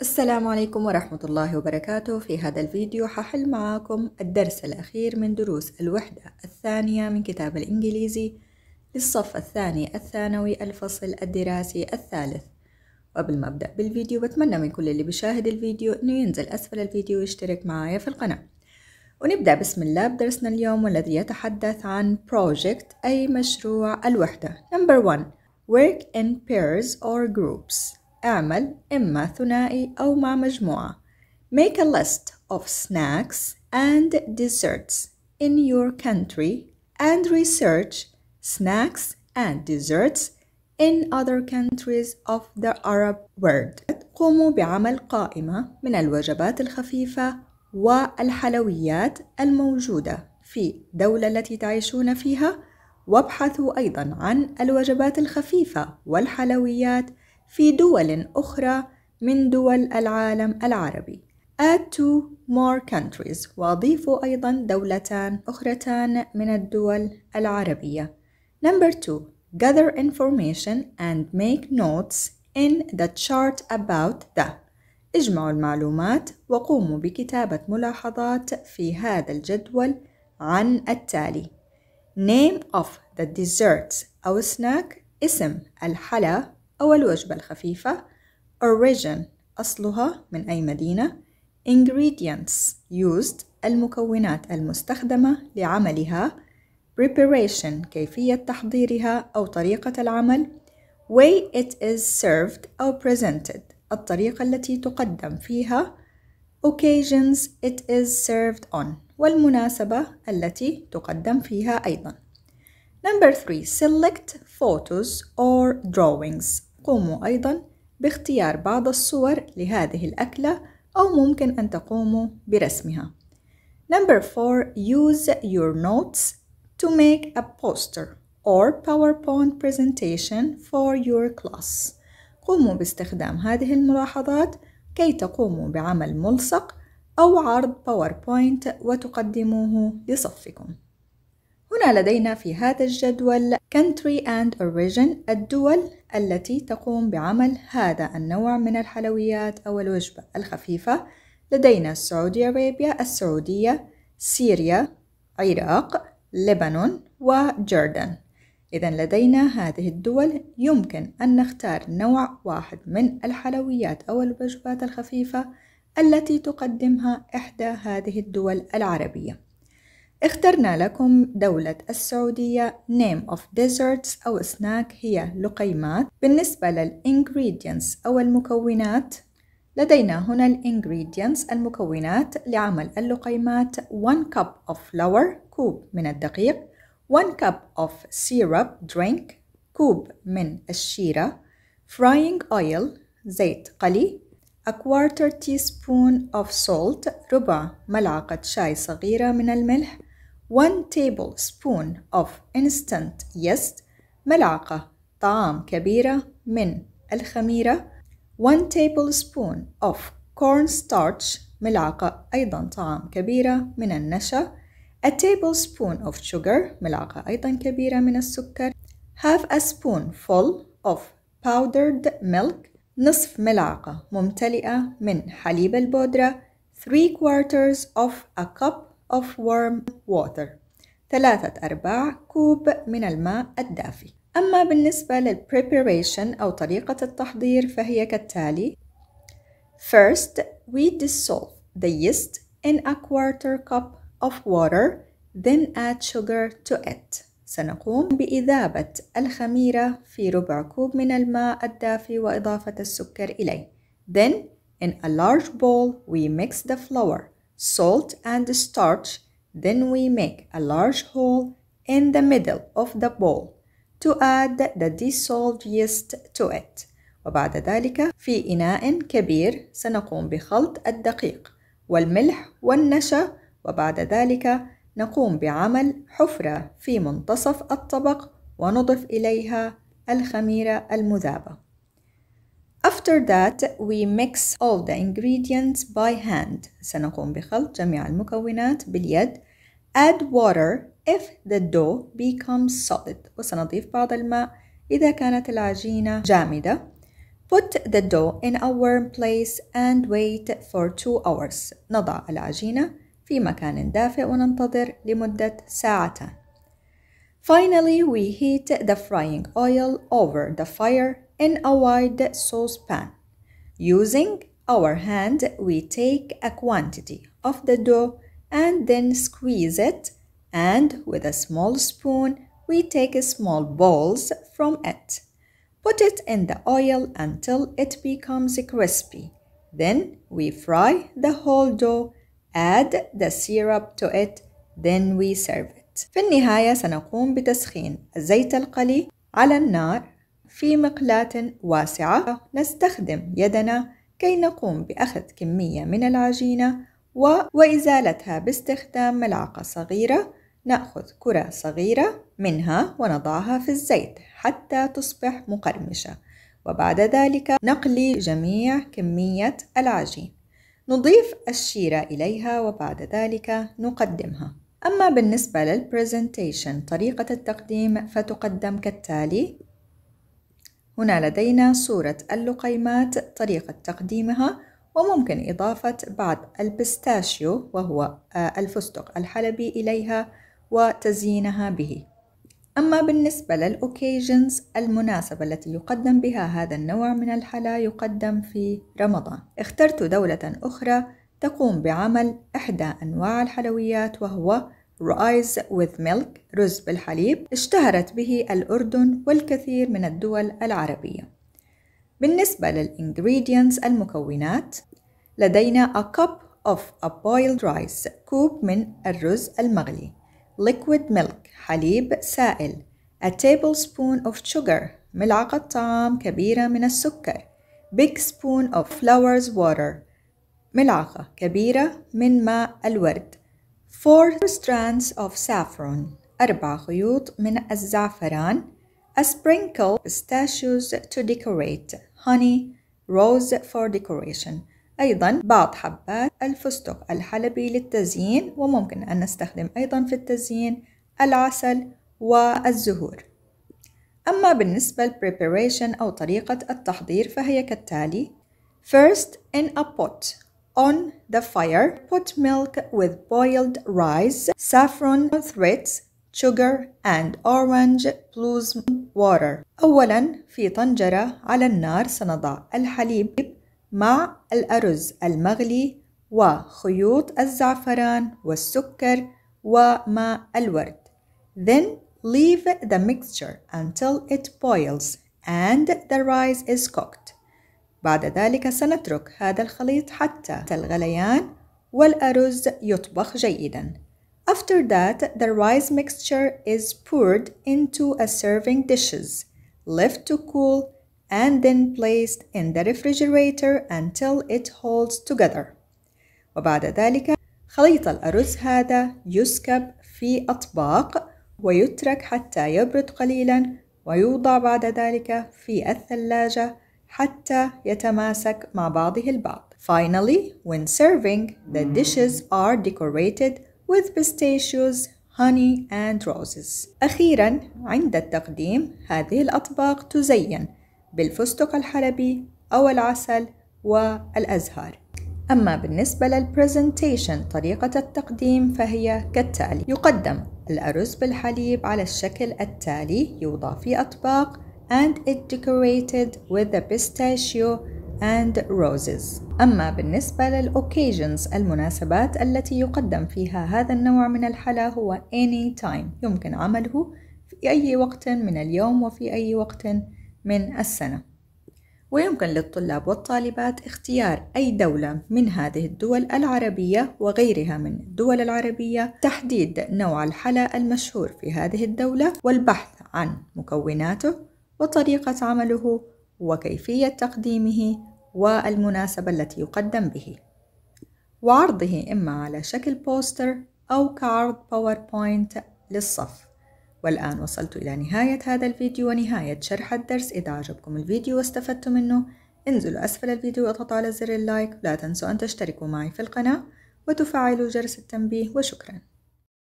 السلام عليكم ورحمة الله وبركاته في هذا الفيديو ححل معاكم الدرس الأخير من دروس الوحدة الثانية من كتاب الإنجليزي للصف الثاني الثانوي الفصل الدراسي الثالث وقبل ما أبدأ بالفيديو بتمنى من كل اللي بيشاهد الفيديو أنه ينزل أسفل الفيديو ويشترك معايا في القناة ونبدأ بسم الله بدرسنا اليوم والذي يتحدث عن project أي مشروع الوحدة Number one Work in pairs or groups اعمل إما ثنائي أو مع مجموعة Make a list of snacks and desserts in your country and research snacks and desserts in other countries of the Arab world. قوموا بعمل قائمة من الوجبات الخفيفة والحلويات الموجودة في الدولة التي تعيشون فيها وابحثوا أيضا عن الوجبات الخفيفة والحلويات في دول أخرى من دول العالم العربي add two more countries وأضيفوا أيضا دولتان أخرتان من الدول العربية number two gather information and make notes in the chart about the اجمعوا المعلومات وقوموا بكتابة ملاحظات في هذا الجدول عن التالي Name of the desserts أو snack اسم الحلا أو الوجبة الخفيفة origin أصلها من أي مدينة ingredients used المكونات المستخدمة لعملها preparation كيفية تحضيرها أو طريقة العمل way it is served أو presented الطريقة التي تقدم فيها occasions it is served on والمناسبة التي تقدم فيها أيضا Number 3 Select photos or drawings قوموا أيضا باختيار بعض الصور لهذه الأكلة أو ممكن أن تقوموا برسمها. Number 4 Use your notes to make a poster or PowerPoint presentation for your class. قوموا باستخدام هذه الملاحظات كي تقوموا بعمل ملصق أو عرض PowerPoint وتقدموه لصفكم. هنا لدينا في هذا الجدول country and origin الدول التي تقوم بعمل هذا النوع من الحلويات أو الوجبة الخفيفة لدينا السعودية أرابيا السعودية سيريا عراق لبنان وجردن إذا لدينا هذه الدول يمكن أن نختار نوع واحد من الحلويات أو الوجبات الخفيفة التي تقدمها إحدى هذه الدول العربية اخترنا لكم دولة السعودية name of desserts أو snack هي لقيمات بالنسبة للingredients أو المكونات لدينا هنا الingredients المكونات لعمل اللقيمات 1 cup of flour كوب من الدقيق 1 cup of syrup drink كوب من الشيرة frying oil زيت قلي a quarter teaspoon of salt ربع ملعقة شاي صغيرة من الملح 1 tablespoon of instant yeast ملعقة طعام كبيرة من الخميرة 1 tablespoon of cornstarch ملعقة أيضا طعام كبيرة من النشا A tablespoon of sugar ملعقة أيضا كبيرة من السكر Half a spoonful of powdered milk نصف ملعقة ممتلئة من حليب البودرة 3 quarters of a cup of warm water ثلاثة أرباع كوب من الماء الدافي أما بالنسبة للpreparation أو طريقة التحضير فهي كالتالي First, we dissolve the yeast in a quarter cup of water then add sugar to it سنقوم بإذابة الخميرة في ربع كوب من الماء الدافي وإضافة السكر إليه Then in a large bowl we mix the flour salt and starch then we make a large hole in the middle of the bowl to add the dissolved yeast to it وبعد ذلك في إناء كبير سنقوم بخلط الدقيق والملح والنشا وبعد ذلك نقوم بعمل حفرة في منتصف الطبق ونضف إليها الخميرة المذابة After that we mix all the ingredients by hand سنقوم بخلط جميع المكونات باليد Add water if the dough becomes solid وسنضيف بعض الماء إذا كانت العجينة جامدة Put the dough in a warm place and wait for 2 hours نضع العجينة في مكان دافئ وننتظر لمدة ساعتين Finally, we heat the frying oil over the fire in a wide saucepan. Using our hand, we take a quantity of the dough and then squeeze it and with a small spoon, we take small balls from it. Put it in the oil until it becomes crispy. Then we fry the whole dough, add the syrup to it, then we serve it. في النهاية سنقوم بتسخين الزيت القلي على النار في مقلاة واسعة نستخدم يدنا كي نقوم بأخذ كمية من العجينة و... وإزالتها باستخدام ملعقة صغيرة نأخذ كرة صغيرة منها ونضعها في الزيت حتى تصبح مقرمشة وبعد ذلك نقلي جميع كمية العجين نضيف الشيرة إليها وبعد ذلك نقدمها أما بالنسبة للبرزنتيشن طريقة التقديم فتقدم كالتالي هنا لدينا صورة اللقيمات طريقة تقديمها وممكن إضافة بعض البستاشيو وهو آه، الفستق الحلبي إليها وتزيينها به أما بالنسبة للأوكيجنز المناسبة التي يقدم بها هذا النوع من الحلا يقدم في رمضان اخترت دولة أخرى تقوم بعمل إحدى أنواع الحلويات وهو رايز with milk رز بالحليب اشتهرت به الأردن والكثير من الدول العربية بالنسبة للإنجريدينتس المكونات لدينا a cup of a boiled rice كوب من الرز المغلي liquid milk حليب سائل a tablespoon of sugar ملعقة طعام كبيرة من السكر big spoon of flowers water ملعقة كبيرة من ماء الورد four strands of saffron أربع خيوط من الزعفران a sprinkle pistachios to decorate honey rose for decoration أيضا بعض حبات الفستق الحلبي للتزيين وممكن أن نستخدم أيضا في التزيين العسل والزهور أما بالنسبة preparation أو طريقة التحضير فهي كالتالي First in a pot on the fire. Put milk with boiled rice, saffron threads, sugar and orange blossom water. أولا في طنجرة على النار سنضع الحليب مع الأرز المغلي وخيوط الزعفران والسكر وماء الورد. Then leave the mixture until it boils and the rice is cooked. بعد ذلك سنترك هذا الخليط حتى الغليان والأرز يطبخ جيدا After that, the rice mixture is poured into a serving dishes, left to cool, and then placed in the refrigerator until it holds together. وبعد ذلك خليط الأرز هذا يسكب في أطباق ويترك حتى يبرد قليلا ويوضع بعد ذلك في الثلاجة حتى يتماسك مع بعضه البعض. Finally, when serving, the dishes are decorated with pistachios, honey and roses. أخيرا عند التقديم هذه الأطباق تزين بالفستق الحلبي أو العسل والأزهار. أما بالنسبة للبرزنتيشن طريقة التقديم فهي كالتالي يقدم الأرز بالحليب على الشكل التالي يوضع في أطباق and it decorated with the pistachio and roses أما بالنسبة للأوكيجنز المناسبات التي يقدم فيها هذا النوع من الحلا هو any time يمكن عمله في أي وقت من اليوم وفي أي وقت من السنة ويمكن للطلاب والطالبات اختيار أي دولة من هذه الدول العربية وغيرها من الدول العربية تحديد نوع الحلا المشهور في هذه الدولة والبحث عن مكوناته وطريقة عمله وكيفية تقديمه والمناسبة التي يقدم به وعرضه إما على شكل بوستر أو كعرض باوربوينت للصف والآن وصلت إلى نهاية هذا الفيديو ونهاية شرح الدرس إذا عجبكم الفيديو واستفدتم منه انزلوا أسفل الفيديو واضغطوا على زر اللايك لا تنسوا أن تشتركوا معي في القناة وتفعلوا جرس التنبيه وشكراً